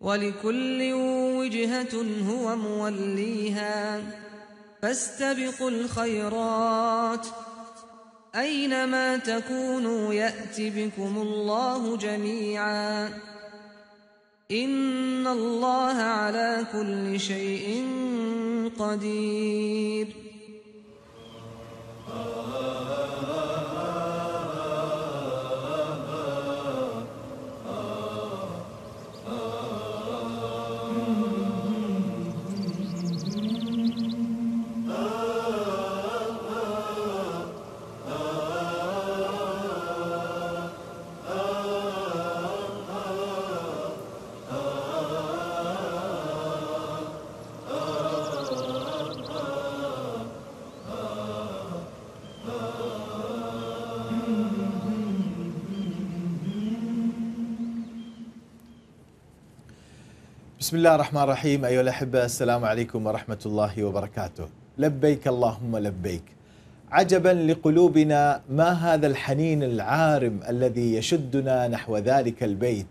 ولكل وجهة هو موليها فاستبقوا الخيرات أينما تكونوا يأت بكم الله جميعا إن الله على كل شيء قدير بسم الله الرحمن الرحيم أيها الأحبة السلام عليكم ورحمة الله وبركاته لبيك اللهم لبيك عجبا لقلوبنا ما هذا الحنين العارم الذي يشدنا نحو ذلك البيت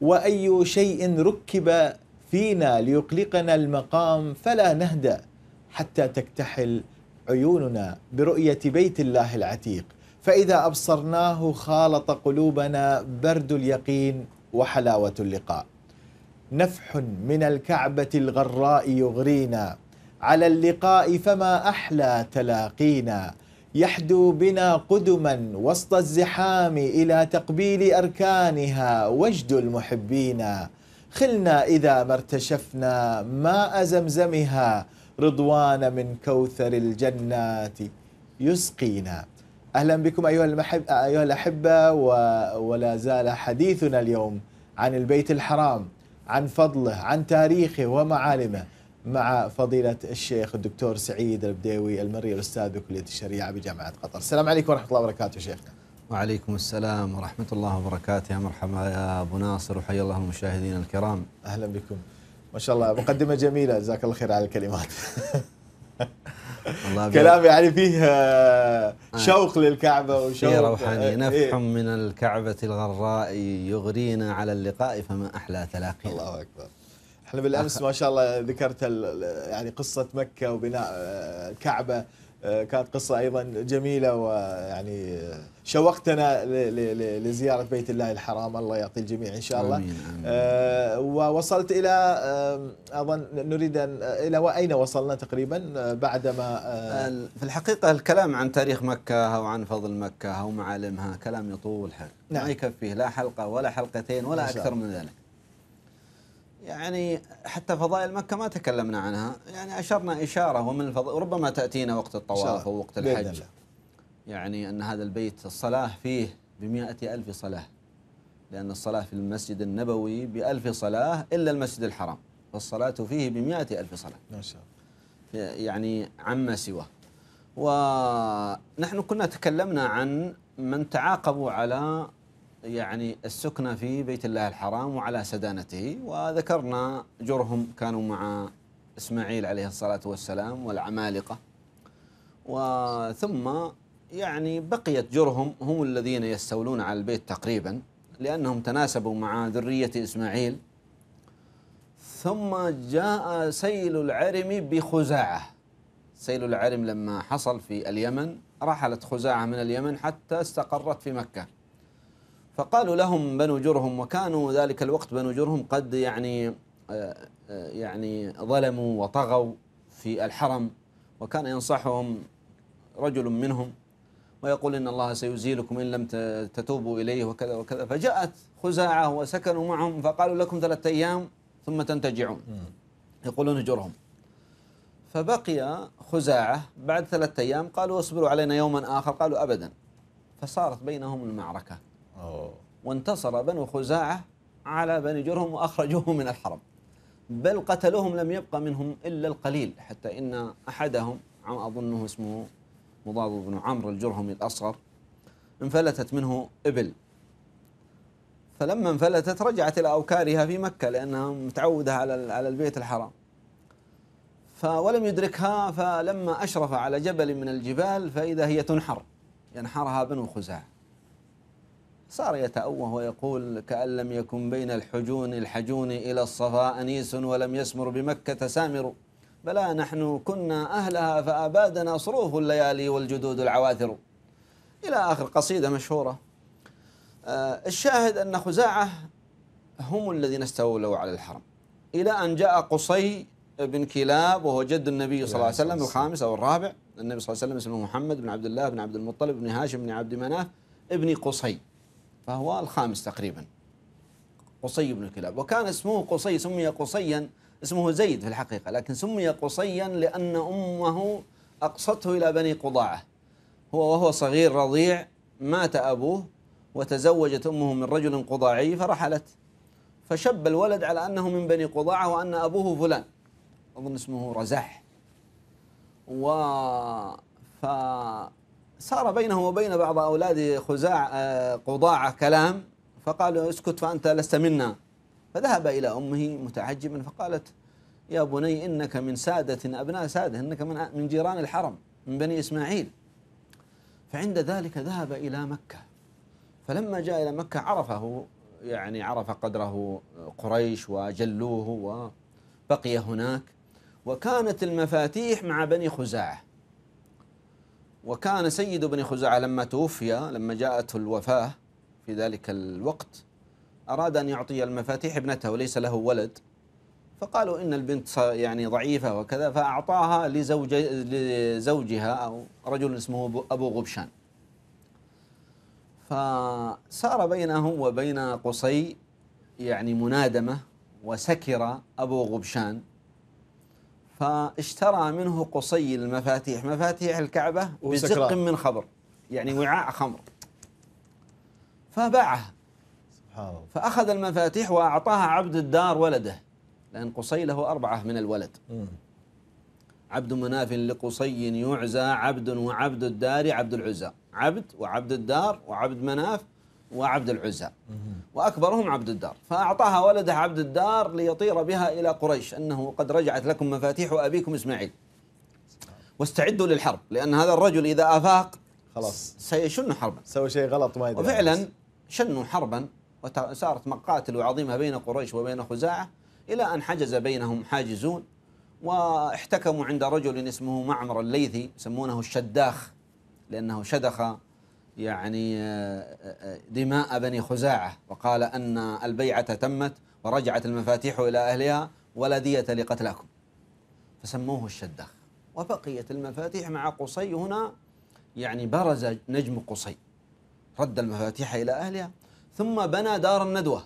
وأي شيء ركب فينا ليقلقنا المقام فلا نهدأ حتى تكتحل عيوننا برؤية بيت الله العتيق فإذا أبصرناه خالط قلوبنا برد اليقين وحلاوة اللقاء نفح من الكعبة الغراء يغرينا على اللقاء فما أحلى تلاقينا يحدو بنا قدما وسط الزحام إلى تقبيل أركانها وجد المحبين خلنا إذا ما ارتشفنا ماء زمزمها رضوان من كوثر الجنات يسقينا أهلا بكم أيها, المحب أيها الأحبة ولا زال حديثنا اليوم عن البيت الحرام عن فضله عن تاريخه ومعالمه مع فضيلة الشيخ الدكتور سعيد البديوي المري الأستاذ بكلية الشريعة بجامعة قطر السلام عليكم ورحمة الله وبركاته شيخنا وعليكم السلام ورحمة الله وبركاته يا مرحبا يا أبو ناصر وحيا الله المشاهدين الكرام أهلا بكم ما شاء الله مقدمة جميلة جزاك الله خير على الكلمات كلام يعني فيه آه، آه. شوق للكعبة وشوق روحاني آه، إيه. نفح من الكعبة الغراء يغرينا على اللقاء فما أحلى تلاقينا الله أكبر احنا بالامس ما شاء الله ذكرت يعني قصه مكه وبناء الكعبه آه، كانت قصة أيضا جميلة ويعني شوقتنا لزيارة بيت الله الحرام الله يعطي الجميع إن شاء الله آمين. آه، ووصلت إلى أظن نريد أن إلى أين وصلنا تقريبا آه، بعدما في الحقيقة الكلام عن تاريخ مكة وعن فضل مكة ومعالمها كلام يطول حل نعم. ما يكفيه لا حلقة ولا حلقتين ولا أكثر من ذلك يعني حتى فضائل مكة ما تكلمنا عنها يعني أشرنا إشارة ومن الفضائل وربما تأتينا وقت الطواف ووقت الحج يعني أن هذا البيت الصلاة فيه بمئة ألف صلاة لأن الصلاة في المسجد النبوي بألف صلاة إلا المسجد الحرام فالصلاة فيه بمئة ألف صلاة ما شاء الله يعني عما سواه ونحن كنا تكلمنا عن من تعاقبوا على يعني السكنة في بيت الله الحرام وعلى سدانته وذكرنا جرهم كانوا مع إسماعيل عليه الصلاة والسلام والعمالقة وثم يعني بقيت جرهم هم الذين يستولون على البيت تقريبا لأنهم تناسبوا مع ذرية إسماعيل ثم جاء سيل العرم بخزاعة سيل العرم لما حصل في اليمن رحلت خزاعة من اليمن حتى استقرت في مكة فقالوا لهم بنو جرهم وكانوا ذلك الوقت بنو جرهم قد يعني آه، آه، يعني ظلموا وطغوا في الحرم وكان ينصحهم رجل منهم ويقول إن الله سيزيلكم إن لم تتوبوا إليه وكذا وكذا فجاءت خزاعة وسكنوا معهم فقالوا لكم ثلاثة أيام ثم تنتجعون يقولون جرهم فبقي خزاعة بعد ثلاثة أيام قالوا اصبروا علينا يوما آخر قالوا أبدا فصارت بينهم المعركة أوه. وانتصر بنو خزاعة على بني جرهم وأخرجوهم من الحرم بل قتلوهم لم يبقى منهم إلا القليل حتى إن أحدهم أظنه اسمه مضاد بن عمرو الجرهمي الأصغر انفلتت منه إبل فلما انفلتت رجعت إلى أوكارها في مكة لأنها متعودة على على البيت الحرام فولم يدركها فلما أشرف على جبل من الجبال فإذا هي تنحر ينحرها بنو خزاعة صار يتأوه ويقول كأن لم يكن بين الحجون الحجون إلى الصفا أنيس ولم يسمر بمكة سامر بلى نحن كنا أهلها فأبادنا صروف الليالي والجدود العواثر إلى آخر قصيدة مشهورة آه، الشاهد أن خزاعة هم الذين استولوا على الحرم إلى أن جاء قصي بن كلاب وهو جد النبي صلى الله عليه وسلم الخامس أو الرابع النبي صلى الله عليه وسلم اسمه محمد بن عبد الله بن عبد المطلب بن هاشم بن عبد مناف ابن قصي فهو الخامس تقريبا قصي بن كلاب وكان اسمه قصي سمي قصيا اسمه زيد في الحقيقة لكن سمي قصيا لأن أمه أقصته إلى بني قضاعة هو وهو صغير رضيع مات أبوه وتزوجت أمه من رجل قضاعي فرحلت فشب الولد على أنه من بني قضاعة وأن أبوه فلان أظن اسمه رزاح و ف صار بينه وبين بعض أولاد خزاع آه، قضاعة كلام فقالوا اسكت فأنت لست منا فذهب إلى أمه متعجبا فقالت يا بني إنك من سادة أبناء سادة إنك من من جيران الحرم من بني إسماعيل فعند ذلك ذهب إلى مكة فلما جاء إلى مكة عرفه يعني عرف قدره قريش وجلوه وبقي هناك وكانت المفاتيح مع بني خزاعه وكان سيد بن خزاعة لما توفي لما جاءته الوفاة في ذلك الوقت أراد أن يعطي المفاتيح ابنته وليس له ولد فقالوا إن البنت يعني ضعيفة وكذا فأعطاها لزوج لزوجها أو رجل اسمه أبو غبشان فصار بينه وبين قصي يعني منادمة وسكر أبو غبشان فاشترى منه قصي المفاتيح مفاتيح الكعبة بزق من خبر يعني وعاء خمر فباعه سبحان الله فأخذ المفاتيح وأعطاها عبد الدار ولده لأن قصي له أربعة من الولد عبد مناف لقصي يعزى عبد وعبد الدار عبد العزى عبد وعبد الدار وعبد مناف وعبد العزى وأكبرهم عبد الدار فأعطاها ولده عبد الدار ليطير بها إلى قريش أنه قد رجعت لكم مفاتيح أبيكم إسماعيل واستعدوا للحرب لأن هذا الرجل إذا أفاق خلاص سيشن حربا سوى شيء غلط ما يدري وفعلا شنوا حربا وصارت مقاتل عظيمة بين قريش وبين خزاعة إلى أن حجز بينهم حاجزون واحتكموا عند رجل اسمه معمر الليثي يسمونه الشداخ لأنه شدخ يعني آه، آه، آه، دماء بني خزاعة وقال أن البيعة تمت ورجعت المفاتيح إلى أهلها ولا دية لقتلاكم فسموه الشداخ وبقيت المفاتيح مع قصي هنا يعني برز نجم قصي رد المفاتيح إلى أهلها ثم بنى دار الندوة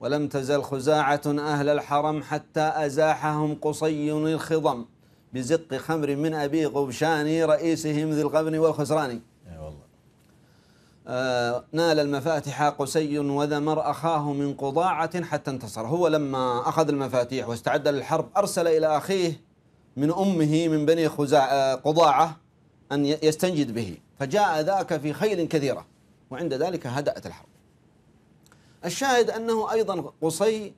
ولم تزل خزاعة أهل الحرم حتى أزاحهم قصي الخضم بزق خمر من أبي قبشاني رئيسهم ذي القبن والخسران أي والله آه نال المفاتح قسي وذمر أخاه من قضاعة حتى انتصر هو لما أخذ المفاتيح واستعد للحرب أرسل إلى أخيه من أمه من بني خزاع آه، قضاعة أن يستنجد به فجاء ذاك في خيل كثيرة وعند ذلك هدأت الحرب الشاهد أنه أيضا قصي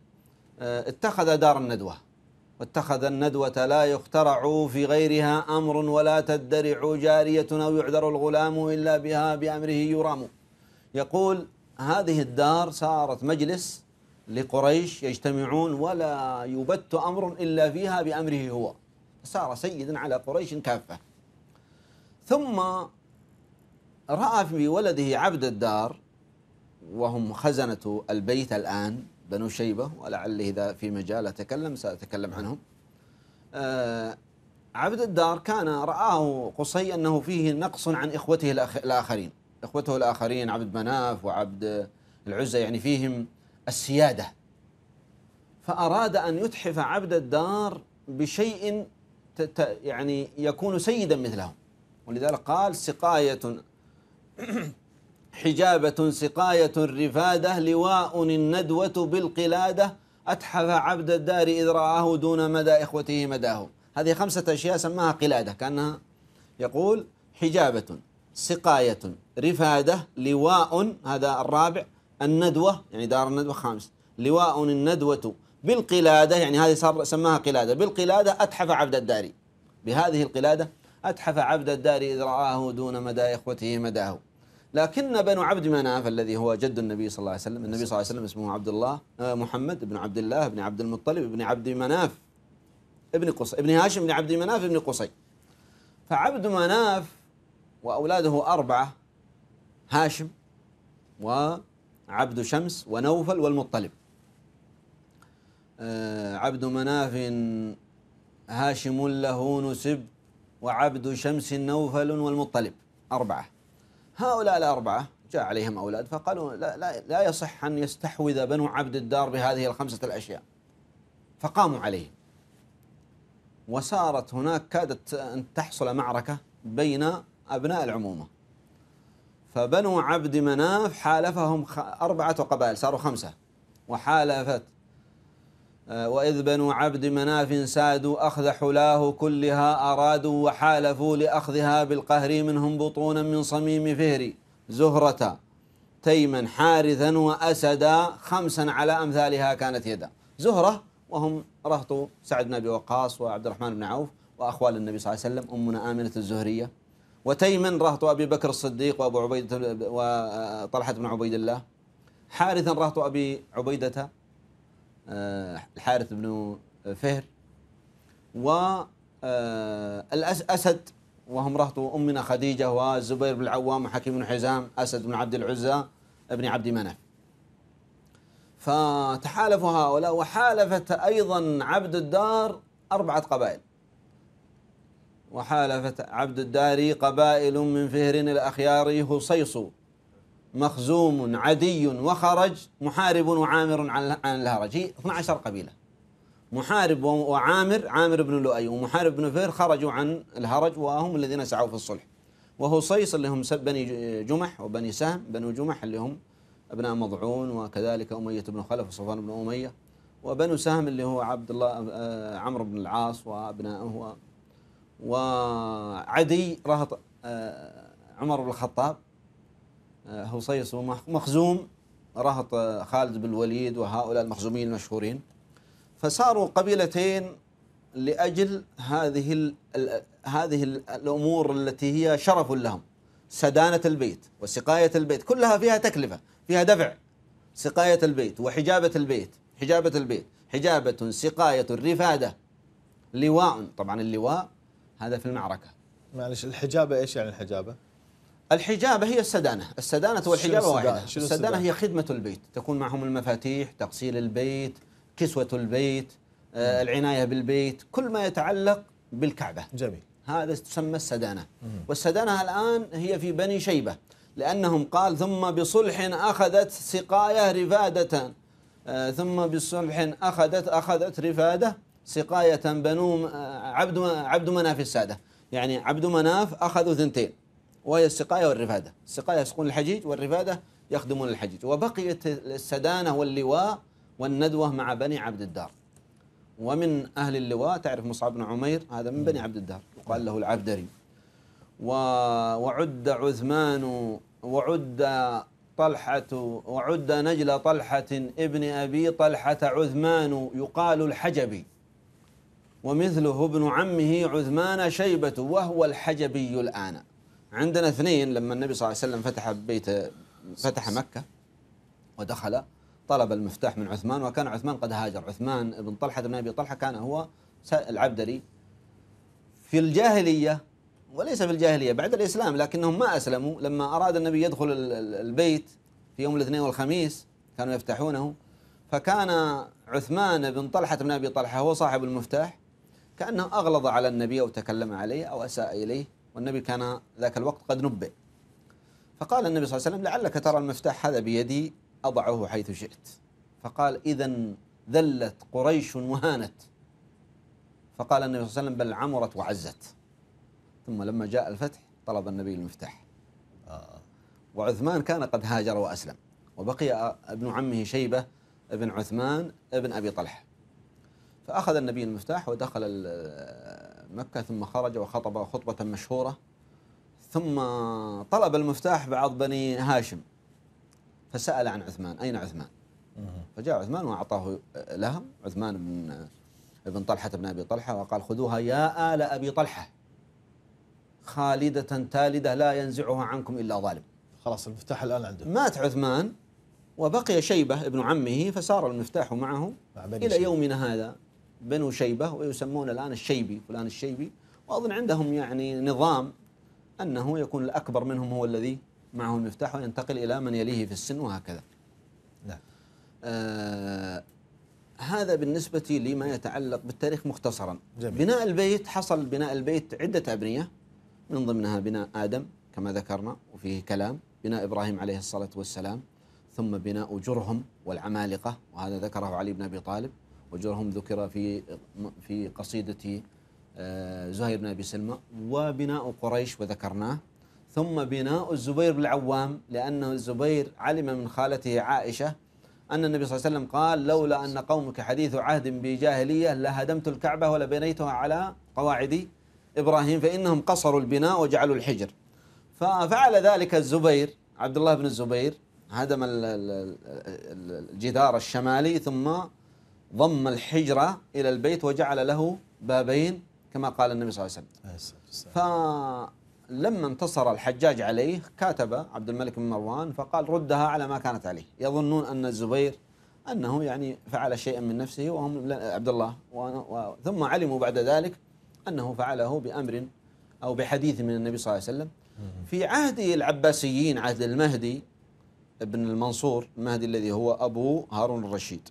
آه، اتخذ دار الندوة واتخذ الندوة لا يخترع في غيرها أمر ولا تدرع جارية أو يعذر الغلام إلا بها بأمره يرام يقول هذه الدار صارت مجلس لقريش يجتمعون ولا يبت أمر إلا فيها بأمره هو صار سيدا على قريش كافة ثم رأى في ولده عبد الدار وهم خزنة البيت الآن بنو شيبة ولعلي إذا في مجال أتكلم سأتكلم عنهم آه عبد الدار كان رآه قصي أنه فيه نقص عن إخوته الآخرين إخوته الآخرين عبد مناف وعبد العزة يعني فيهم السيادة فأراد أن يتحف عبد الدار بشيء يعني يكون سيدا مثلهم ولذلك قال سقاية حجابة سقاية رفادة لواء الندوة بالقلادة أتحف عبد الدار إذ رآه دون مدى إخوته مداه هذه خمسة أشياء سماها قلادة كأنها يقول حجابة سقاية رفادة لواء هذا الرابع الندوة يعني دار الندوة خامس لواء الندوة بالقلادة يعني هذه صار سماها قلادة بالقلادة أتحف عبد الداري بهذه القلادة أتحف عبد الدار إذ رآه دون مدى إخوته مداه لكن بنو عبد مناف الذي هو جد النبي صلى الله عليه وسلم النبي صلى الله عليه وسلم اسمه عبد الله آه، محمد بن عبد الله بن عبد المطلب بن عبد مناف ابن قصي ابن هاشم بن عبد مناف ابن قصي فعبد مناف وأولاده أربعة هاشم وعبد شمس ونوفل والمطلب آه، عبد مناف هاشم له نسب وعبد شمس نوفل والمطلب أربعة هؤلاء الأربعة جاء عليهم أولاد فقالوا لا, لا, لا يصح أن يستحوذ بنو عبد الدار بهذه الخمسة الأشياء فقاموا عليه وصارت هناك كادت أن تحصل معركة بين أبناء العمومة فبنو عبد مناف حالفهم أربعة قبائل صاروا خمسة وحالفت آه، وإذ بنو عبد مناف سادوا أخذ حلاه كلها أرادوا وحالفوا لأخذها بالقهر منهم بطونا من صميم فهر زهرة تيما حارثا وأسدا خمسا على أمثالها كانت يدا زهرة وهم رهط سعد بن أبي وقاص وعبد الرحمن بن عوف وأخوال النبي صلى الله عليه وسلم أمنا آمنة الزهرية وتيما رهط أبي بكر الصديق وأبو عبيدة وطلحة آه، بن عبيد الله حارثا رهط أبي عبيدة آه، الحارث بن فهر و آه، الاسد وهم رهط أمنا خديجة والزبير بن العوام وحكيم بن حزام أسد بن عبد العزى بن عبد مناف فتحالف هؤلاء وحالفت أيضا عبد الدار أربعة قبائل وحالفت عبد الدار قبائل من فهر الأخيار هصيص مخزوم عدي وخرج محارب وعامر عن الهرج هي 12 قبيلة محارب وعامر عامر بن لؤي ومحارب بن فهر خرجوا عن الهرج وهم الذين سعوا في الصلح وهصيص اللي هم بني جمح وبني سهم بنو جمح اللي هم أبناء مضعون وكذلك أمية بن خلف وصفان بن أمية وبنو سهم اللي هو عبد الله آه، عمرو بن العاص وأبنائه وعدي رهط آه، عمر بن الخطاب آه، هوصيص ومخزوم رهط آه، خالد بن الوليد وهؤلاء المخزومين المشهورين فصاروا قبيلتين لاجل هذه هذه الامور التي هي شرف لهم سدانه البيت وسقايه البيت كلها فيها تكلفه فيها دفع سقايه البيت وحجابه البيت حجابه البيت حجابه سقايه رفاده لواء طبعا اللواء هذا في المعركه معلش الحجابه ايش يعني الحجابه؟ الحجابة هي السدانة السدانة والحجابة واحدة السدانة, السدانة هي خدمة البيت تكون معهم المفاتيح تغسيل البيت كسوة البيت آه، مم. العناية بالبيت كل ما يتعلق بالكعبة جميل هذا تسمى السدانة مم. والسدانة الآن هي في بني شيبة لأنهم قال ثم بصلح أخذت سقاية رفادة آه، ثم بصلح أخذت أخذت رفادة سقاية بنو آه، عبد عبد مناف السادة يعني عبد مناف أخذوا ثنتين وهي السقاية والرفادة السقاية يسقون الحجيج والرفادة يخدمون الحجيج وبقيت السدانة واللواء والندوة مع بني عبد الدار ومن أهل اللواء تعرف مصعب بن عمير هذا من بني نعم. عبد الدار وقال له العبدري و... وعد عثمان وعد طلحة وعد نجل طلحة ابن أبي طلحة عثمان يقال الحجبي ومثله ابن عمه عثمان شيبة وهو الحجبي الآن عندنا اثنين لما النبي صلى الله عليه وسلم فتح بيت فتح مكة ودخل طلب المفتاح من عثمان وكان عثمان قد هاجر عثمان بن طلحة بن أبي طلحة كان هو العبدري في الجاهلية وليس في الجاهلية بعد الإسلام لكنهم ما أسلموا لما أراد النبي يدخل البيت في يوم الاثنين والخميس كانوا يفتحونه فكان عثمان بن طلحة بن أبي طلحة هو صاحب المفتاح كأنه أغلظ على النبي أو تكلم عليه أو أساء إليه والنبي كان ذاك الوقت قد نبئ فقال النبي صلى الله عليه وسلم لعلك ترى المفتاح هذا بيدي أضعه حيث شئت فقال إذا ذلت قريش وهانت فقال النبي صلى الله عليه وسلم بل عمرت وعزت ثم لما جاء الفتح طلب النبي المفتاح آه. وعثمان كان قد هاجر وأسلم وبقي ابن عمه شيبة ابن عثمان ابن أبي طلحة فأخذ النبي المفتاح ودخل مكة ثم خرج وخطب خطبة مشهورة ثم طلب المفتاح بعض بني هاشم فسأل عن عثمان أين عثمان فجاء عثمان وأعطاه لهم عثمان بن ابن طلحة بن أبي طلحة وقال خذوها يا آل أبي طلحة خالدة تالدة لا ينزعها عنكم إلا ظالم خلاص المفتاح الآن عنده مات عثمان وبقي شيبة ابن عمه فسار المفتاح معه إلى شيبة. يومنا هذا بنو شيبة ويسمون الآن الشيبي فلان الشيبي وأظن عندهم يعني نظام أنه يكون الأكبر منهم هو الذي معه المفتاح وينتقل إلى من يليه في السن وهكذا نعم آه هذا بالنسبة لما يتعلق بالتاريخ مختصرا جميل. بناء البيت حصل بناء البيت عدة أبنية من ضمنها بناء آدم كما ذكرنا وفيه كلام بناء إبراهيم عليه الصلاة والسلام ثم بناء جرهم والعمالقة وهذا ذكره علي بن أبي طالب وجرهم ذكر في في قصيدة آه، زهير بن أبي سلمى وبناء قريش وذكرناه ثم بناء الزبير بن العوام لأنه الزبير علم من خالته عائشة أن النبي صلى الله عليه وسلم قال لولا أن قومك حديث عهد بجاهلية لهدمت الكعبة ولبنيتها على قواعد إبراهيم فإنهم قصروا البناء وجعلوا الحجر ففعل ذلك الزبير عبد الله بن الزبير هدم الجدار الشمالي ثم ضم الحجرة إلى البيت وجعل له بابين كما قال النبي صلى الله عليه وسلم فلما انتصر الحجاج عليه كاتب عبد الملك بن مروان فقال ردها على ما كانت عليه يظنون أن الزبير أنه يعني فعل شيئا من نفسه وهم عبد الله ثم علموا بعد ذلك أنه فعله بأمر أو بحديث من النبي صلى الله عليه وسلم في عهد العباسيين عهد المهدي ابن المنصور المهدي الذي هو أبو هارون الرشيد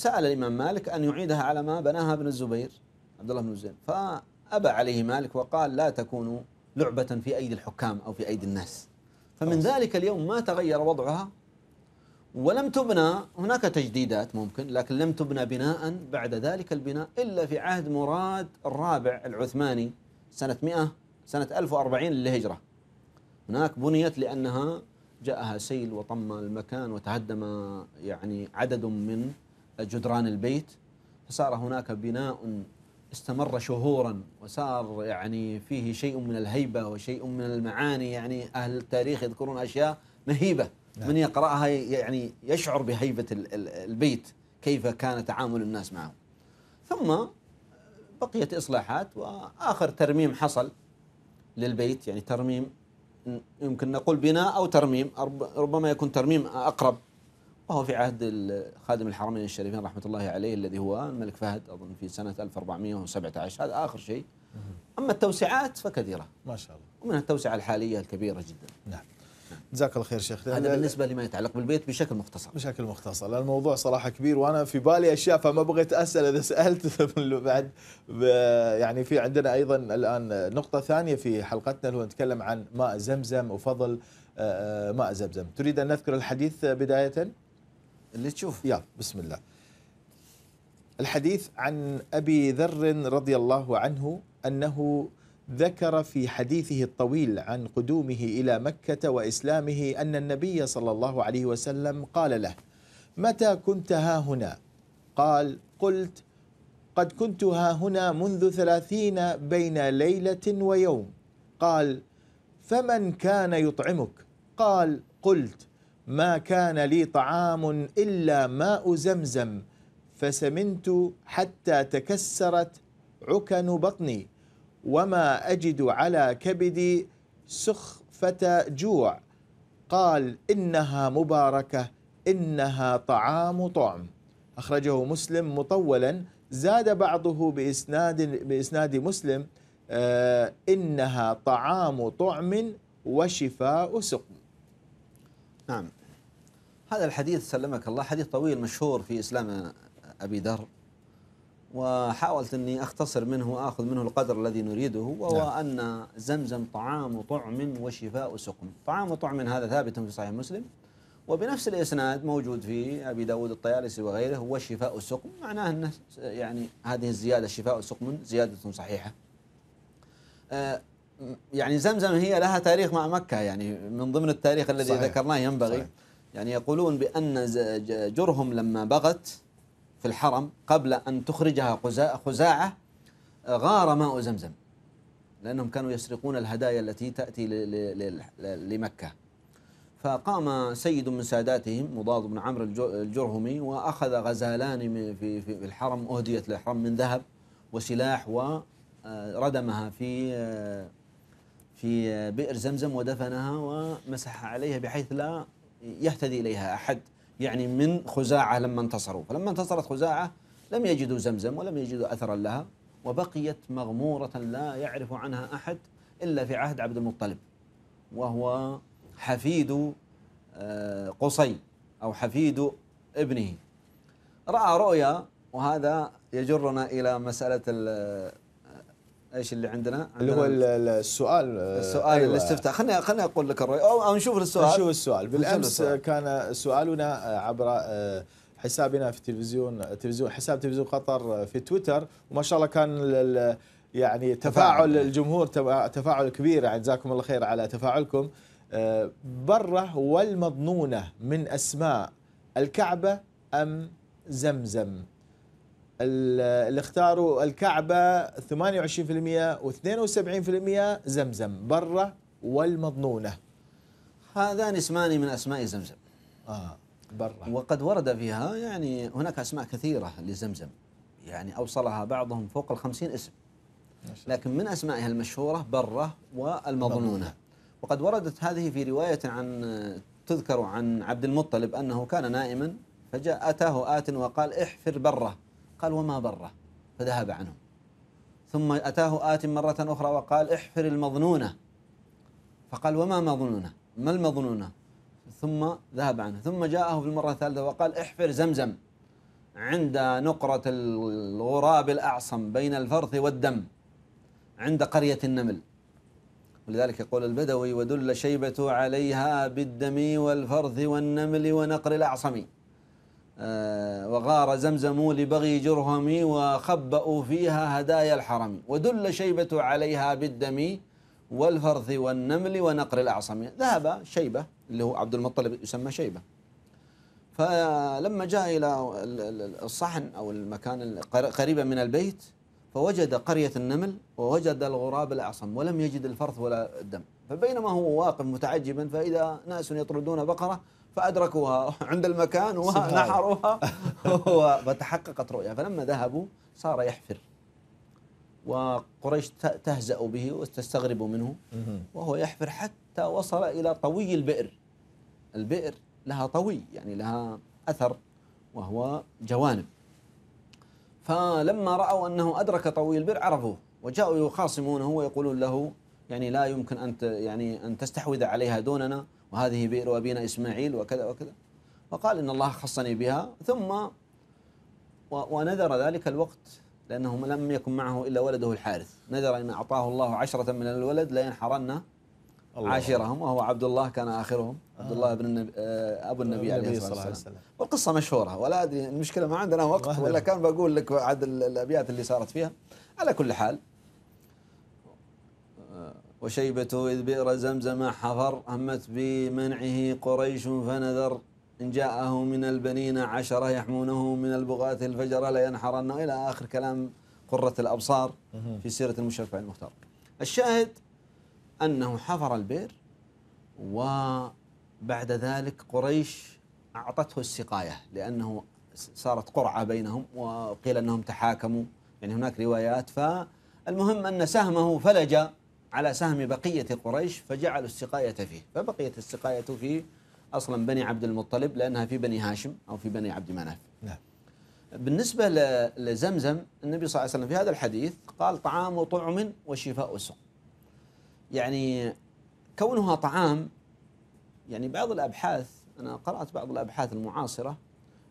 سأل الإمام مالك أن يعيدها على ما بناها ابن الزبير عبد الله بن الزبير فأبى عليه مالك وقال لا تكون لعبة في أيدي الحكام أو في أيدي الناس فمن ذلك اليوم ما تغير وضعها ولم تبنى هناك تجديدات ممكن لكن لم تبنى بناء بعد ذلك البناء إلا في عهد مراد الرابع العثماني سنة 100 سنة 1040 للهجرة هناك بنيت لأنها جاءها سيل وطم المكان وتهدم يعني عدد من جدران البيت فصار هناك بناء استمر شهورا وصار يعني فيه شيء من الهيبة وشيء من المعاني يعني أهل التاريخ يذكرون أشياء مهيبة نعم. من يقرأها يعني يشعر بهيبة البيت كيف كان تعامل الناس معه ثم بقيت إصلاحات وآخر ترميم حصل للبيت يعني ترميم يمكن نقول بناء أو ترميم ربما يكون ترميم أقرب وهو في عهد خادم الحرمين الشريفين رحمة الله عليه الذي هو الملك فهد أظن في سنة 1417 هذا آخر شيء أما التوسعات فكثيرة ما شاء الله ومنها التوسعة الحالية الكبيرة جدا نعم جزاك الله خير شيخ هذا بالنسبه لما يتعلق بالبيت بشكل مختصر بشكل مختصر لأن الموضوع صراحه كبير وانا في بالي اشياء فما بغيت اسال اذا سالت بعد يعني في عندنا ايضا الان نقطه ثانيه في حلقتنا اللي هو نتكلم عن ماء زمزم وفضل آه، آه، ماء زمزم تريد ان نذكر الحديث بدايه اللي تشوف يلا بسم الله الحديث عن أبي ذر رضي الله عنه أنه ذكر في حديثه الطويل عن قدومه إلى مكة وإسلامه أن النبي صلى الله عليه وسلم قال له متى كنت ها هنا قال قلت قد كنت ها هنا منذ ثلاثين بين ليلة ويوم قال فمن كان يطعمك قال قلت ما كان لي طعام إلا ماء زمزم فسمنت حتى تكسرت عكن بطني وما أجد على كبدي سخفة جوع قال إنها مباركة إنها طعام طعم أخرجه مسلم مطولا زاد بعضه بإسناد, بإسناد مسلم آه، إنها طعام طعم وشفاء سقم نعم هذا الحديث سلمك الله حديث طويل مشهور في إسلام أبي ذر وحاولت أني أختصر منه وأخذ منه القدر الذي نريده وهو نعم. أن زمزم طعام طعم وشفاء سقم طعام طعم هذا ثابت في صحيح مسلم وبنفس الإسناد موجود في أبي داود الطيالسي وغيره هو شفاء معناه أنه يعني هذه الزيادة شفاء سقم زيادة صحيحة آه، يعني زمزم هي لها تاريخ مع مكة يعني من ضمن التاريخ الذي صحيح. ذكرناه ينبغي صحيح. يعني يقولون بأن جرهم لما بغت في الحرم قبل أن تخرجها خزاعة آه، غار ماء زمزم لأنهم كانوا يسرقون الهدايا التي تأتي لمكة فقام سيد من ساداتهم مضاد بن عمرو الجرهمي وأخذ غزالان في في الحرم أهديت للحرم من ذهب وسلاح وردمها آه، في آه، في بئر زمزم ودفنها ومسح عليها بحيث لا يهتدي إليها أحد يعني من خزاعة لما انتصروا فلما انتصرت خزاعة لم يجدوا زمزم ولم يجدوا أثرا لها وبقيت مغمورة لا يعرف عنها أحد إلا في عهد عبد المطلب وهو حفيد آه، قصي أو حفيد ابنه رأى رؤيا وهذا يجرنا إلى مسألة ايش اللي عندنا؟ عندنا اللي هو السؤال السؤال أيوة. الاستفتاء خليني خليني اقول لك الرأي او نشوف السؤال نشوف السؤال بالامس كان سؤالنا عبر آه، حسابنا في تلفزيون تلفزيون حساب تلفزيون قطر في تويتر وما شاء الله كان يعني تفاعل الجمهور تفاعل كبير يعني جزاكم الله خير على تفاعلكم آه، بره والمضنونه من اسماء الكعبه ام زمزم؟ اللي اختاروا الكعبة 28% و72% زمزم برة والمضنونة هذان اسمان من أسماء زمزم آه برة وقد ورد فيها يعني هناك أسماء كثيرة لزمزم يعني أوصلها بعضهم فوق الخمسين اسم لكن من أسمائها المشهورة برة والمظنونة وقد وردت هذه في رواية عن تذكر عن عبد المطلب أنه كان نائما فجاء أتاه آت وقال احفر بره قال وما بره فذهب عنه ثم أتاه آت مرة أخرى وقال احفر المظنونة فقال وما مظنونة ما المظنونة ثم ذهب عنه ثم جاءه في المرة الثالثة وقال احفر زمزم عند نقرة الغراب الأعصم بين الفرث والدم عند قرية النمل ولذلك يقول البدوي ودل شيبة عليها بالدم والفرث والنمل ونقر الأعصم آه، وغار زمزم لبغي جرهم وخبأوا فيها هدايا الحرم ودل شيبة عليها بالدم والفرث والنمل ونقر الأعصم ذهب شيبة اللي هو عبد المطلب يسمى شيبة فلما جاء إلى الصحن أو المكان قريبا من البيت فوجد قرية النمل ووجد الغراب الأعصم ولم يجد الفرث ولا الدم فبينما هو واقف متعجبا فإذا ناس يطردون بقرة فأدركوها عند المكان ونحروها فتحققت رؤيا فلما ذهبوا صار يحفر وقريش تهزأ به وتستغرب منه وهو يحفر حتى وصل إلى طوي البئر البئر لها طوي يعني لها أثر وهو جوانب فلما رأوا أنه أدرك طوي البئر عرفوه وجاءوا يخاصمونه ويقولون له يعني لا يمكن أن يعني أن تستحوذ عليها دوننا وهذه بئر وبينا إسماعيل وكذا وكذا فقال إن الله خصني بها ثم ونذر ذلك الوقت لأنه لم يكن معه إلا ولده الحارث نذر أن أعطاه الله عشرة من الولد لينحرن عاشرهم وهو عبد الله كان آخرهم عبد الله بن النبي آه، أبو النبي عليه الصلاة والسلام والقصة مشهورة ولا أدري المشكلة ما عندنا وقت ولا كان بقول لك عاد الأبيات اللي صارت فيها على كل حال وشيبته إذ بئر زمزم حفر همت بمنعه قريش فنذر إن جاءه من البنين عشرة يحمونه من البغاة الفجرة لينحرنه إلى آخر كلام قرة الأبصار في سيرة المشرف عن المختار الشاهد أنه حفر البئر وبعد ذلك قريش أعطته السقاية لأنه صارت قرعة بينهم وقيل أنهم تحاكموا يعني هناك روايات فالمهم أن سهمه فلجأ على سهم بقية قريش فجعلوا السقاية فيه فبقيت السقاية في أصلا بني عبد المطلب لأنها في بني هاشم أو في بني عبد مناف نعم بالنسبة لزمزم النبي صلى الله عليه وسلم في هذا الحديث قال طعام طعم وشفاء سقم يعني كونها طعام يعني بعض الأبحاث أنا قرأت بعض الأبحاث المعاصرة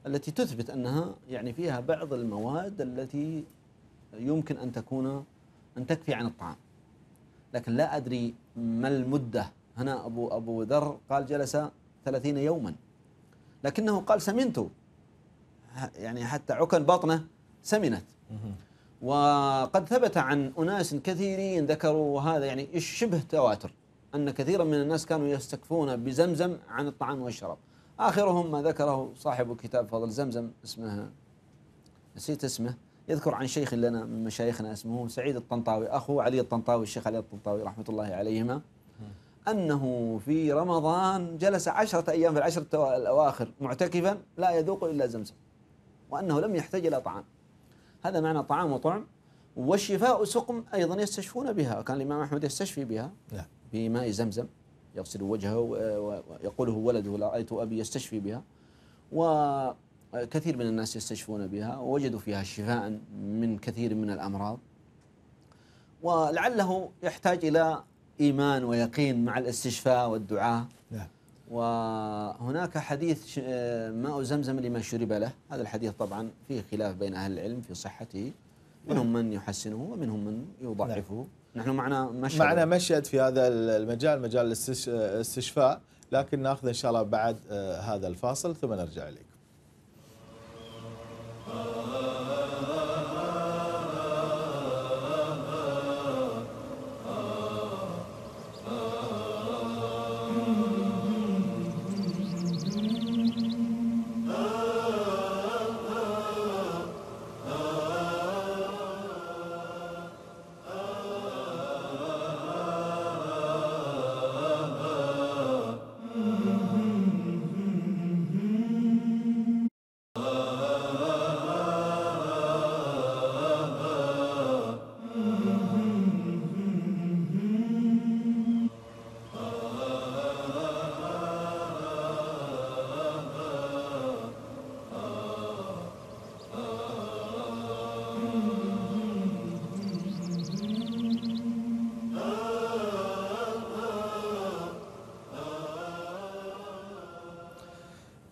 التي تثبت أنها يعني فيها بعض المواد التي يمكن أن تكون أن تكفي عن الطعام لكن لا أدري ما المدة هنا أبو أبو ذر قال جلس ثلاثين يوما لكنه قال سمنت يعني حتى عكن بطنه سمنت وقد ثبت عن أناس كثيرين ذكروا هذا يعني شبه تواتر أن كثيرا من الناس كانوا يستكفون بزمزم عن الطعام والشراب آخرهم ما ذكره صاحب كتاب فضل زمزم اسمه نسيت اسمه يذكر عن شيخ لنا من مشايخنا اسمه سعيد الطنطاوي أخو علي الطنطاوي الشيخ علي الطنطاوي رحمة الله عليهما أنه في رمضان جلس عشرة أيام في العشر الأواخر معتكفا لا يذوق إلا زمزم وأنه لم يحتاج إلى طعام هذا معنى طعام وطعم والشفاء سقم أيضا يستشفون بها كان الإمام أحمد يستشفي بها نعم. بماء زمزم يغسل وجهه ويقوله ولده رأيت أبي يستشفي بها و كثير من الناس يستشفون بها ووجدوا فيها شفاء من كثير من الأمراض ولعله يحتاج إلى إيمان ويقين مع الاستشفاء والدعاء نعم وهناك حديث آه، ماء زمزم لما شرب له هذا الحديث طبعا فيه خلاف بين أهل العلم في صحته منهم من يحسنه ومنهم من يضعفه نعم. نحن معنا مشهد معنا مشهد في هذا المجال مجال الاستشفاء آه، لكن ناخذ إن شاء الله بعد آه، هذا الفاصل ثم نرجع إليك Allah.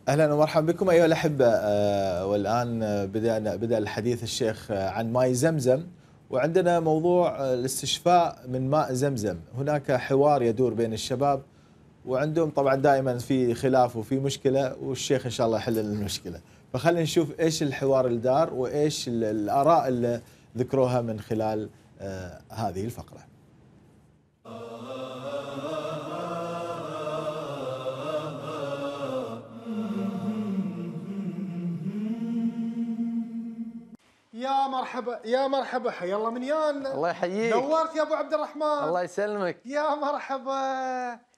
اهلا ومرحبا بكم ايها الاحبه آه، والان بدانا بدا الحديث الشيخ عن ماء زمزم وعندنا موضوع آه، الاستشفاء من ماء زمزم هناك حوار يدور بين الشباب وعندهم طبعا دائما في خلاف وفي مشكله والشيخ ان شاء الله يحل المشكله فخلينا نشوف ايش الحوار اللي دار وايش الاراء اللي ذكروها من خلال آه، هذه الفقره يا مرحبا يا مرحبا حيا الله من يانا الله يحييك نورت يا ابو عبد الرحمن الله يسلمك يا مرحبا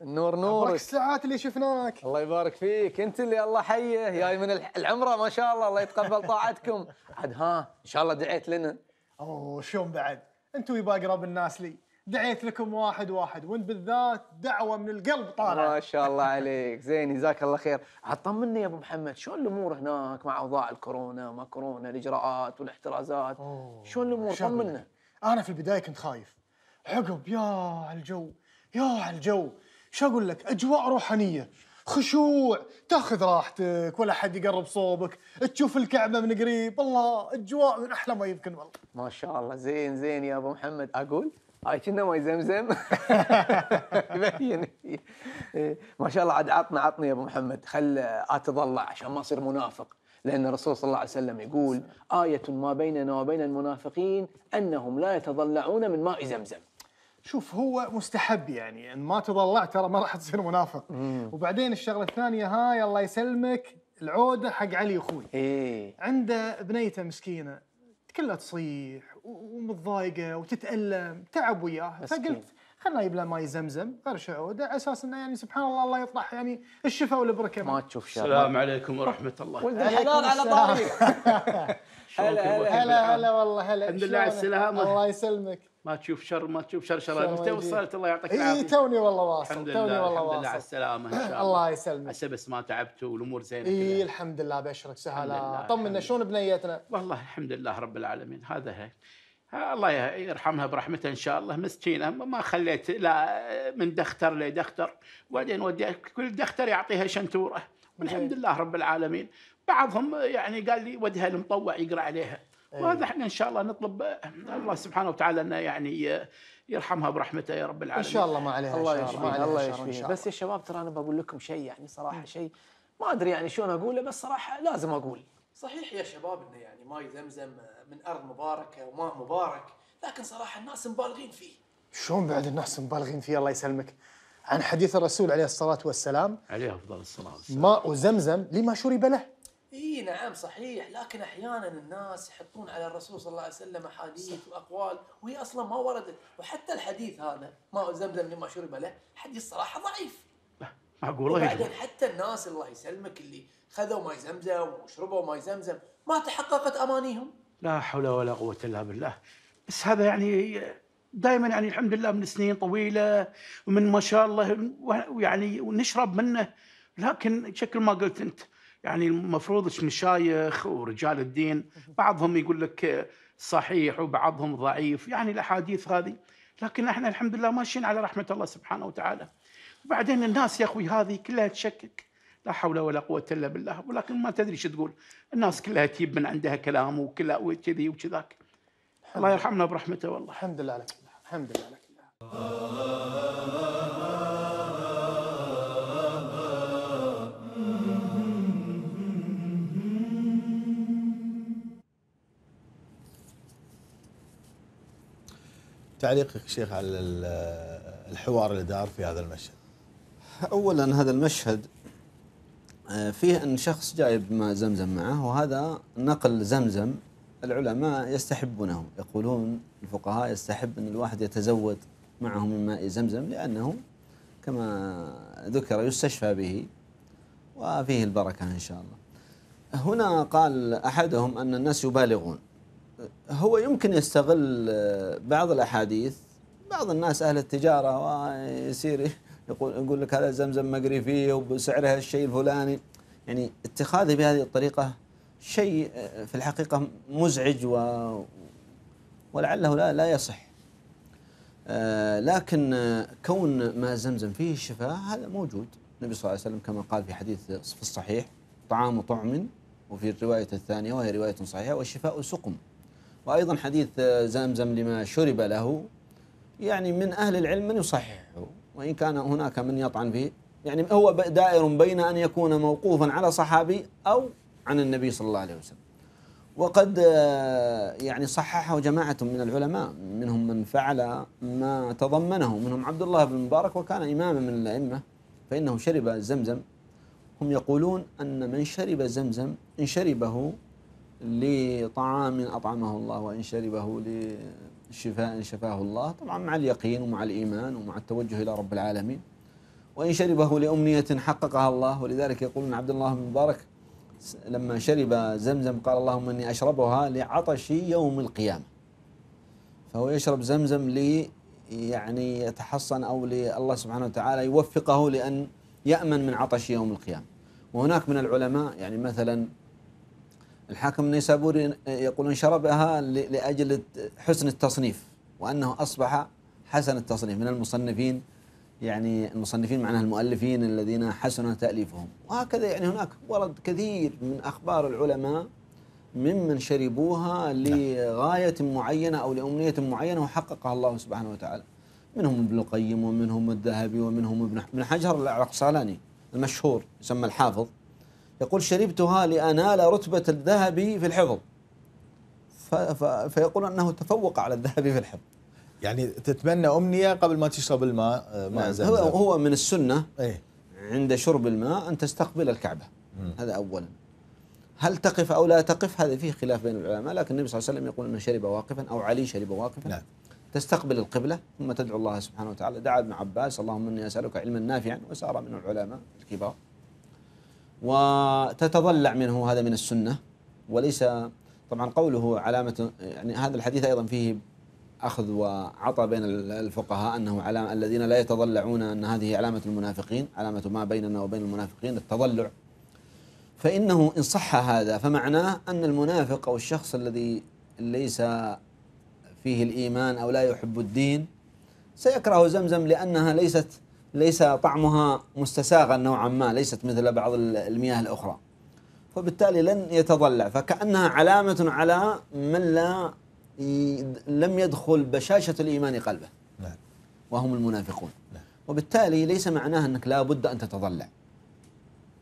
النور نورك الساعات اللي شفناك الله يبارك فيك انت اللي الله حيه جاي من العمره ما شاء الله الله يتقبل طاعتكم عاد ها ان شاء الله دعيت لنا اوه شلون بعد انتم يبا اقرب الناس لي دعيت لكم واحد واحد وانت بالذات دعوه من القلب طالعه ما شاء الله عليك زين جزاك الله خير طمني يا ابو محمد شلون الامور هناك مع اوضاع الكورونا ما كورونا الاجراءات والاحترازات شلون الامور طمنا انا في البدايه كنت خايف عقب يا الجو يا الجو شو اقول لك اجواء روحانيه خشوع تاخذ راحتك ولا حد يقرب صوبك تشوف الكعبه من قريب الله اجواء من احلى ما يمكن والله ما شاء الله زين زين يا ابو محمد اقول عايشين آه، ماي زمزم يبين ما شاء الله عاد عطنا عطني يا ابو محمد خل آه، اتضلع عشان ما اصير منافق لان الرسول صلى الله عليه وسلم يقول آية ما بيننا وبين المنافقين انهم لا يتضلعون من ماء زمزم شوف هو مستحب يعني ان ما تضلع ترى ما راح تصير منافق مم. وبعدين الشغله الثانيه هاي الله يسلمك العوده حق علي اخوي إيه؟ عنده بنيته مسكينه كلها تصيح ومتضايقه وتتالم تعب وياها فقلت خلنا اجيب له ماي زمزم غرش عوده على اساس انه يعني سبحان الله الله يطلع يعني الشفاء والبركه ما تشوف شر السلام عليكم ورحمه الله ولد على طاري هلا هلا هلا والله هلا الحمد لله على السلامه الله يسلمك ما تشوف شر ما تشوف شر شر متى وصلت الله يعطيك إيه، العافيه اي توني والله واصل الحمد لله توني والله الحمد لله على السلامه ان شاء الله الله يسلمك عسى بس ما تعبت والامور زينه اي الحمد لله ابشرك سهلا طمنا شلون بنيتنا والله الحمد لله رب العالمين هذا هي. الله يرحمها برحمته ان شاء الله مسكينه ما خليت لا من دختر لدختر وبعدين ودي كل دختر يعطيها شنتوره والحمد لله رب العالمين بعضهم يعني قال لي ودها المطوع يقرا عليها وهذا احنا ان شاء الله نطلب الله سبحانه وتعالى انه يعني يرحمها برحمته يا رب العالمين ان شاء الله ما عليها الله يشفيها الله يشفيه بس يا شباب ترى انا بقول لكم شيء يعني صراحه شيء ما ادري يعني شلون اقوله بس صراحه لازم اقول صحيح يا شباب انه يعني ماي زمزم من ارض مباركه وماء مبارك لكن صراحه الناس مبالغين فيه شلون بعد الناس مبالغين فيه الله يسلمك عن حديث الرسول عليه الصلاه والسلام عليه افضل الصلاه والسلام ماء زمزم لما شرب له اي نعم صحيح لكن احيانا الناس يحطون على الرسول صلى الله عليه وسلم احاديث واقوال وهي اصلا ما وردت وحتى الحديث هذا ماء زمزم لما شرب له حديث صراحه ضعيف معقوله وبعدين حتى الناس الله يسلمك اللي خذوا ماء زمزم وشربوا ماء زمزم ما تحققت امانيهم لا حول ولا قوه الا بالله بس هذا يعني دائما يعني الحمد لله من سنين طويله ومن ما شاء الله ويعني ونشرب منه لكن شكل ما قلت انت يعني المفروض مشايخ ورجال الدين بعضهم يقول لك صحيح وبعضهم ضعيف يعني الاحاديث هذه لكن احنا الحمد لله ماشيين على رحمه الله سبحانه وتعالى وبعدين الناس يا اخوي هذه كلها تشكك لا حول ولا قوه الا بالله ولكن ما تدري شو تقول الناس كلها تجيب من عندها كلام وكذا وكذي وكذاك الله يرحمنا برحمته والله الحمد لله لك الحمد لله لك الله تعليقك شيخ على الحوار اللي دار في هذا المشهد اولا هذا المشهد آه، فيه ان شخص جايب ماء زمزم معه وهذا نقل زمزم العلماء يستحبونه يقولون الفقهاء يستحب ان الواحد يتزود معه من ماء زمزم لانه كما ذكر يستشفى به وفيه البركه ان شاء الله هنا قال احدهم ان الناس يبالغون هو يمكن يستغل آه، بعض الاحاديث بعض الناس اهل التجاره ويصير يقول يقول لك هذا زمزم مقري فيه وبسعرها الشيء الفلاني يعني اتخاذه بهذه الطريقه شيء آه، في الحقيقه مزعج و ولعله لا لا يصح آه، لكن كون ما زمزم فيه الشفاء هذا موجود النبي صلى الله عليه وسلم كما قال في حديث في الصحيح طعام طعم وفي الرواية الثانية وهي رواية صحيحة والشفاء سقم وأيضا حديث زمزم لما شرب له يعني من أهل العلم من يصححه وإن كان هناك من يطعن فيه يعني هو دائر بين أن يكون موقوفا على صحابي أو عن النبي صلى الله عليه وسلم وقد آه، يعني صححه جماعة من العلماء منهم من فعل ما تضمنه منهم عبد الله بن مبارك وكان إماما من الأئمة فإنه شرب زمزم هم يقولون أن من شرب زمزم إن شربه لطعام أطعمه الله وإن شربه لشفاء شفاه الله طبعا مع اليقين ومع الإيمان ومع التوجه إلى رب العالمين وإن شربه لأمنية حققها الله ولذلك يقولون عبد الله بن مبارك لما شرب زمزم قال اللهم إني أشربها لعطشي يوم القيامة فهو يشرب زمزم لي يعني يتحصن أو لله سبحانه وتعالى يوفقه لأن يأمن من عطش يوم القيامة وهناك من العلماء يعني مثلا الحاكم النيسابوري يقول شربها لاجل حسن التصنيف وانه اصبح حسن التصنيف من المصنفين يعني المصنفين معناها المؤلفين الذين حسن تاليفهم وهكذا يعني هناك ورد كثير من اخبار العلماء ممن شربوها نعم. لغايه معينه او لامنيه معينه وحققها الله سبحانه وتعالى منهم ابن القيم ومنهم الذهبي ومنهم ابن حجر العقسلاني المشهور يسمى الحافظ يقول شربتها لأنال رتبة الذهب في الحفظ فيقول أنه تفوق على الذهب في الحفظ يعني تتمنى أمنية قبل ما تشرب الماء آه، ماء زمزم نعم، هو, هو من السنة ايه؟ عند شرب الماء أن تستقبل الكعبة مم. هذا أولا هل تقف أو لا تقف هذا فيه خلاف بين العلماء لكن النبي صلى الله عليه وسلم يقول أنه شرب واقفا أو علي شرب واقفا نعم. تستقبل القبلة ثم تدعو الله سبحانه وتعالى دعا ابن عباس اللهم إني أسألك علما نافعا وسار من العلماء الكبار وتتضلع منه هذا من السنة وليس طبعا قوله علامة يعني هذا الحديث أيضا فيه أخذ وعطى بين الفقهاء أنه علامة الذين لا يتضلعون أن هذه علامة المنافقين علامة ما بيننا وبين المنافقين التضلع فإنه إن صح هذا فمعناه أن المنافق أو الشخص الذي ليس فيه الإيمان أو لا يحب الدين سيكره زمزم لأنها ليست ليس طعمها مستساغا نوعا ما ليست مثل بعض المياه الأخرى فبالتالي لن يتضلع فكأنها علامة على من لا لم يدخل بشاشة الإيمان قلبه نعم. وهم المنافقون نعم. وبالتالي ليس معناه أنك لا بد أن تتضلع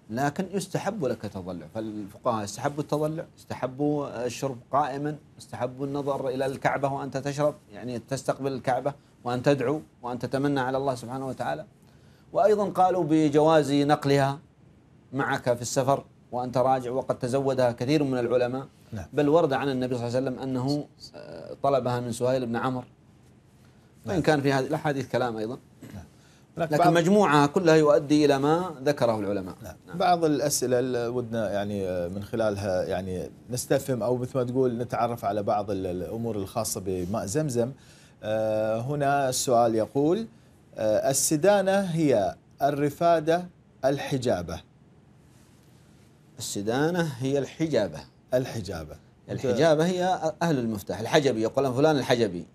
لكن يستحب لك التضلع فالفقهاء استحبوا التضلع استحبوا الشرب قائما استحبوا النظر إلى الكعبة وأنت تشرب يعني تستقبل الكعبة وأن تدعو وأن تتمنى على الله سبحانه وتعالى وأيضا قالوا بجواز نقلها معك في السفر وأنت راجع وقد تزودها كثير من العلماء نعم. بل ورد عن النبي صلى الله عليه وسلم أنه آه، طلبها من سهيل بن عمر وإن نعم. كان في هذه الأحاديث كلام أيضا نعم. لكن مجموعها كلها يؤدي إلى ما ذكره العلماء نعم. نعم. بعض الأسئلة اللي ودنا يعني آه، من خلالها يعني نستفهم أو مثل ما تقول نتعرف على بعض الأمور الخاصة بماء زمزم آه، هنا السؤال يقول آه، السدانة هي الرفادة الحجابة السدانة هي الحجابة الحجابة الحجابة هي أهل المفتاح الحجبي يقولون فلان الحجبي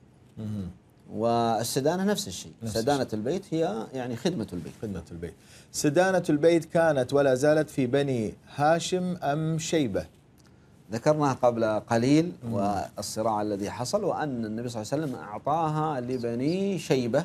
والسدانة نفس الشيء نفس سدانة الشيء. البيت هي يعني خدمة البيت خدمة البيت سدانة البيت كانت ولا زالت في بني هاشم أم شيبة ذكرناها قبل قليل والصراع الذي حصل وأن النبي صلى الله عليه وسلم أعطاها لبني شيبة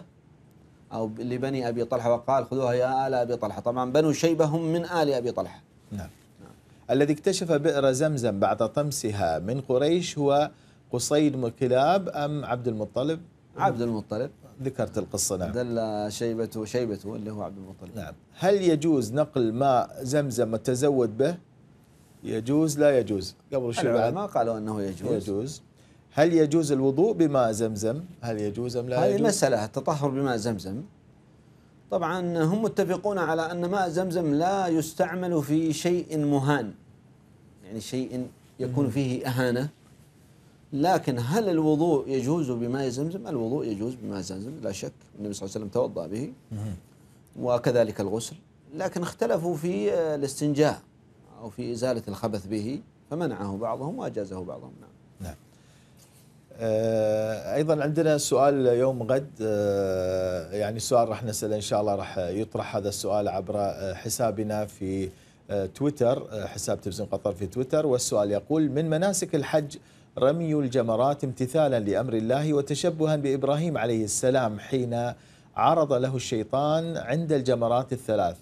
أو لبني أبي طلحة وقال خذوها يا آل أبي طلحة طبعا بنو شيبة هم من آل أبي طلحة نعم نعم الذي اكتشف بئر زمزم بعد طمسها من قريش هو قصيد بن كلاب أم عبد المطلب عبد المطلب ذكرت القصة نعم دل شيبته شيبته اللي هو عبد المطلب نعم هل يجوز نقل ماء زمزم التزود به يجوز لا يجوز قبل شوي بعد ما قالوا أنه يجوز يجوز هل يجوز الوضوء بماء زمزم هل يجوز أم لا هذه يجوز؟ مسألة التطهر بماء زمزم طبعا هم متفقون على أن ماء زمزم لا يستعمل في شيء مهان يعني شيء يكون فيه أهانة لكن هل الوضوء يجوز بماء زمزم الوضوء يجوز بماء زمزم لا شك النبي صلى الله عليه وسلم توضأ به وكذلك الغسل لكن اختلفوا في آه، الاستنجاء أو في إزالة الخبث به فمنعه بعضهم وأجازه بعضهم نعم آه، ايضا عندنا سؤال يوم غد آه، يعني سؤال راح نساله ان شاء الله راح يطرح هذا السؤال عبر آه، حسابنا في تويتر حساب تلفزيون قطر في تويتر والسؤال يقول من مناسك الحج رمي الجمرات امتثالا لامر الله وتشبها بابراهيم عليه السلام حين عرض له الشيطان عند الجمرات الثلاث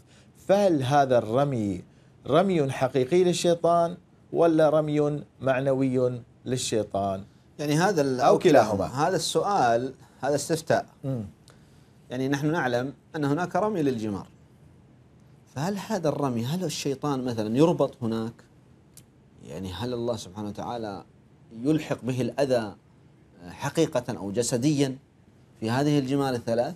فهل هذا الرمي رمي حقيقي للشيطان ولا رمي معنوي للشيطان يعني هذا أو كلاهما هذا السؤال هذا استفتاء يعني نحن نعلم أن هناك رمي للجمار فهل هذا الرمي هل الشيطان مثلا يربط هناك يعني هل الله سبحانه وتعالى يلحق به الأذى حقيقة أو جسديا في هذه الجمار الثلاث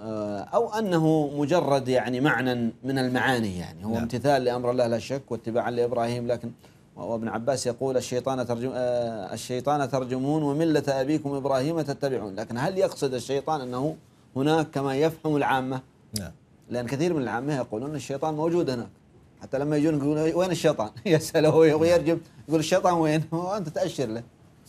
آه، أو أنه مجرد يعني معنى من المعاني يعني هو نعم. امتثال لأمر الله لا شك واتباعا لإبراهيم لكن وابن عباس يقول الشيطان ترجم آه، الشيطان ترجمون وملة أبيكم إبراهيم تتبعون لكن هل يقصد الشيطان أنه هناك كما يفهم العامة نعم لأن كثير من العامة يقولون الشيطان موجود هناك حتى لما يجون يقولون وين الشيطان يسأله ويرجم نعم. يقول الشيطان وين وأنت تأشر له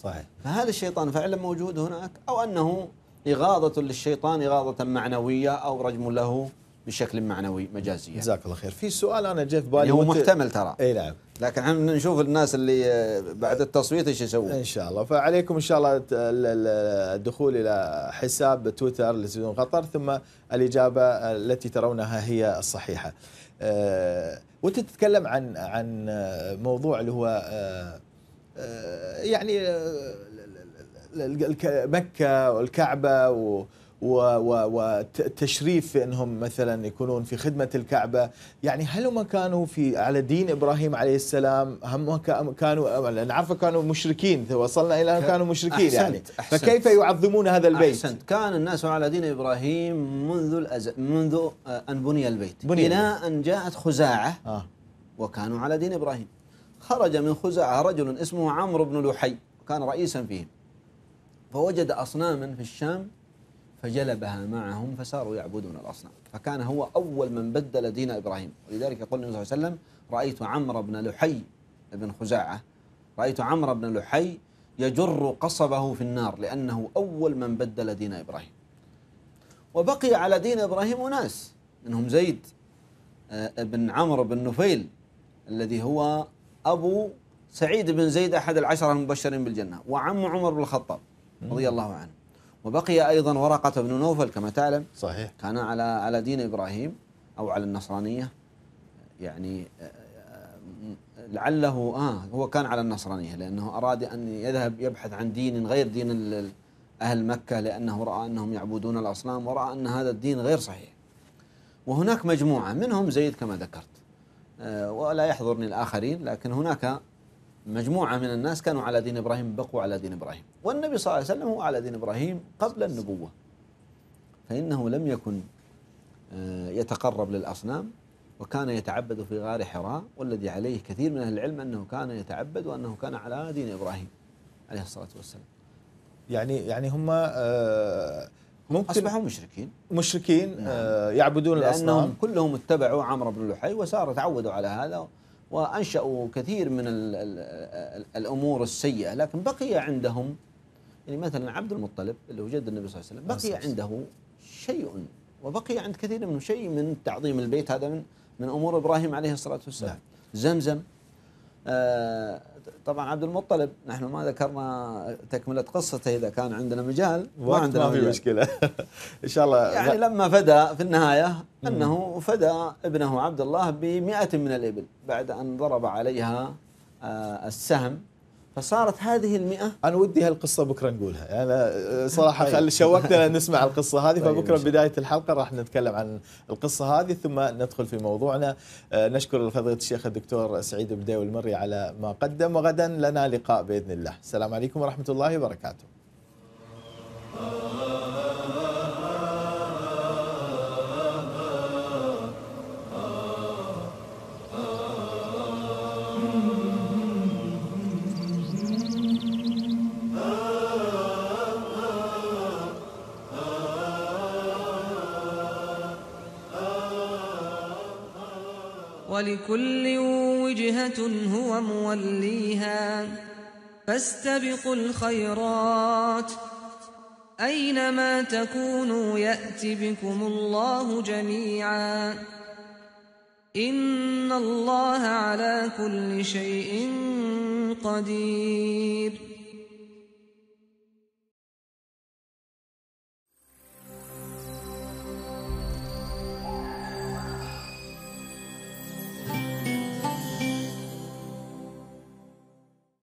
صحيح فهل الشيطان فعلا موجود هناك أو أنه إغاظة للشيطان إغاظة معنوية أو رجم له بشكل معنوي مجازي جزاك الله خير في سؤال أنا جاء في بالي هو محتمل ترى أي نعم لكن احنا نشوف الناس اللي آه، بعد التصويت ايش يسوون ان شاء الله فعليكم ان شاء الله الدخول الى حساب تويتر لتلفزيون قطر ثم الاجابه التي ترونها هي الصحيحه آه، وانت تتكلم عن عن موضوع اللي هو يعني مكه والكعبه و وتشريف في انهم مثلا يكونون في خدمه الكعبه، يعني هل هم كانوا في على دين ابراهيم عليه السلام هم كانوا نعرفه كانوا مشركين وصلنا الى كانوا مشركين يعني. أحسنت يعني أحسنت فكيف يعظمون هذا البيت؟ أحسنت كان الناس على دين ابراهيم منذ منذ آه، ان بني البيت بني الى ان جاءت خزاعه آه. وكانوا على دين ابراهيم خرج من خزاعه رجل اسمه عمرو بن لحي كان رئيسا فيهم فوجد اصناما في الشام فجلبها معهم فصاروا يعبدون الأصنام فكان هو أول من بدل دين إبراهيم ولذلك يقول النبي صلى الله عليه وسلم رأيت عمرو بن لحي بن خزاعة رأيت عمرو بن لحي يجر قصبه في النار لأنه أول من بدل دين إبراهيم وبقي على دين إبراهيم أناس منهم زيد آه، بن عمرو بن نفيل الذي هو أبو سعيد بن زيد أحد العشرة المبشرين بالجنة وعم عمر بن الخطاب رضي الله عنه وبقي أيضا ورقة بن نوفل كما تعلم صحيح كان على على دين إبراهيم أو على النصرانية يعني لعله آه هو كان على النصرانية لأنه أراد أن يذهب يبحث عن دين غير دين أهل مكة لأنه رأى أنهم يعبدون الأصنام ورأى أن هذا الدين غير صحيح وهناك مجموعة منهم زيد كما ذكرت آه، ولا يحضرني الآخرين لكن هناك مجموعة من الناس كانوا على دين إبراهيم بقوا على دين إبراهيم والنبي صلى الله عليه وسلم هو على دين إبراهيم قبل النبوة فإنه لم يكن آه، يتقرب للأصنام وكان يتعبد في غار حراء والذي عليه كثير من أهل العلم أنه كان يتعبد وأنه كان على دين إبراهيم عليه الصلاة والسلام يعني يعني هم آه، ممكن أصبحوا مشركين مشركين نعم. آه، يعبدون لأنهم الأصنام لأنهم كلهم اتبعوا عمرو بن لحي وصاروا تعودوا على هذا وانشأوا كثير من الـ الـ الامور السيئه لكن بقي عندهم يعني مثلا عبد المطلب اللي هو جد النبي صلى الله عليه وسلم بقي عنده شيء وبقي عند كثير من شيء من تعظيم البيت هذا من من امور ابراهيم عليه الصلاه والسلام نعم. زمزم آه طبعا عبد المطلب نحن ما ذكرنا تكمله قصته اذا كان عندنا مجال ما عندنا ما في مجال. مشكله ان شاء الله يعني لما فدى في النهايه انه فدى ابنه عبد الله ب من الابل بعد ان ضرب عليها آه، السهم فصارت هذه المئة أنا ودي هالقصة بكرة نقولها يعني، أنا آه، طيب. صراحة خلي شوقتنا نسمع القصة هذه طيب، فبكرة بداية الحلقة راح نتكلم عن القصة هذه ثم ندخل في موضوعنا آه، نشكر فضيلة الشيخ الدكتور سعيد بداوي المري على ما قدم وغدا لنا لقاء بإذن الله السلام عليكم ورحمة الله وبركاته ولكل وجهة هو موليها فاستبقوا الخيرات أينما تكونوا يأت بكم الله جميعا إن الله على كل شيء قدير